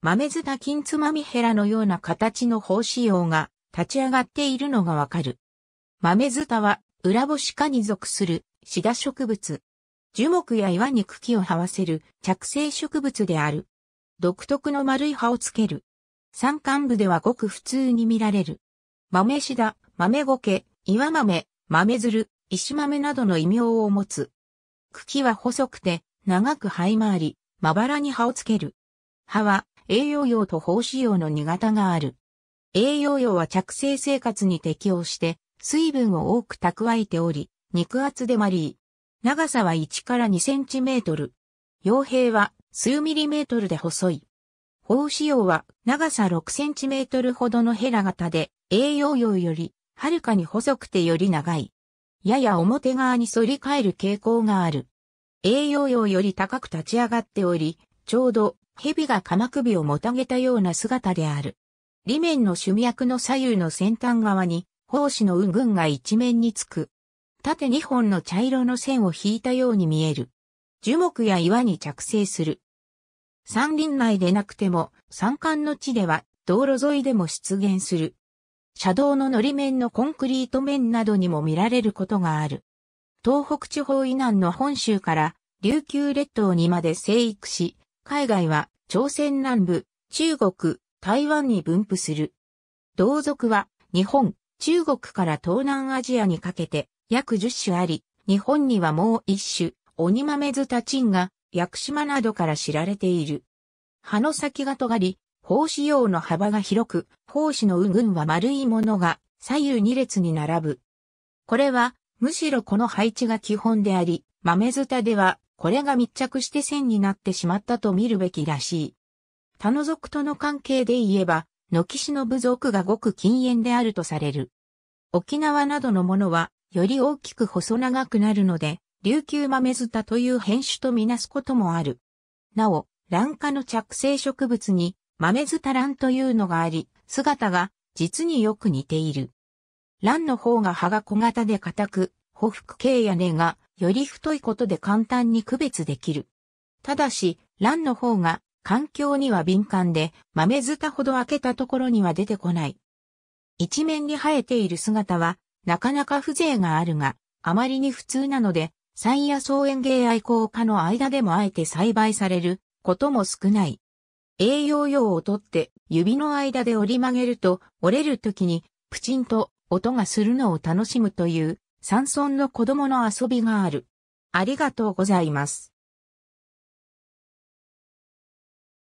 豆酢金つまみヘラのような形の胞子葉が立ち上がっているのがわかる。豆酢は裏干し科に属するシダ植物。樹木や岩に茎を這わせる着生植物である。独特の丸い葉をつける。山間部ではごく普通に見られる。豆シダ、豆苔、岩豆、豆ずる、石豆などの異名を持つ。茎は細くて長く這い回り、まばらに葉をつける。葉は栄養用と胞子用の2型がある。栄養用は着生生活に適応して、水分を多く蓄えており、肉厚でマリー。長さは1から2センチメートル。傭兵は数ミリメートルで細い。胞子用は長さ6センチメートルほどのヘラ型で、栄養用よりはるかに細くてより長い。やや表側に反り返る傾向がある。栄養用より高く立ち上がっており、ちょうど蛇が鎌首をもたげたような姿である。裏面の主脈の左右の先端側に、胞子の運群が一面につく。縦二本の茶色の線を引いたように見える。樹木や岩に着生する。山林内でなくても、山間の地では、道路沿いでも出現する。車道の乗り面のコンクリート面などにも見られることがある。東北地方以南の本州から琉球列島にまで生育し、海外は朝鮮南部、中国、台湾に分布する。同族は日本、中国から東南アジアにかけて約10種あり、日本にはもう一種、鬼豆ズタチンが屋久島などから知られている。葉の先が尖り、胞子用の幅が広く、胞子の右群は丸いものが左右2列に並ぶ。これは、むしろこの配置が基本であり、豆蓋では、これが密着して線になってしまったと見るべきらしい。他の族との関係で言えば、軒氏の部族がごく禁煙であるとされる。沖縄などのものは、より大きく細長くなるので、琉球豆蓋という変種とみなすこともある。なお、卵化の着生植物に豆蓋蘭というのがあり、姿が実によく似ている。蘭の方が葉が小型で硬く、匍匐形や根がより太いことで簡単に区別できる。ただし、卵の方が環境には敏感で、豆蓋ほど開けたところには出てこない。一面に生えている姿は、なかなか風情があるが、あまりに普通なので、山野草園芸愛好家の間でもあえて栽培されることも少ない。栄養用を取って指の間で折り曲げると折れる時にプチンと音がするのを楽しむという山村の子供の遊びがある。ありがとうございます。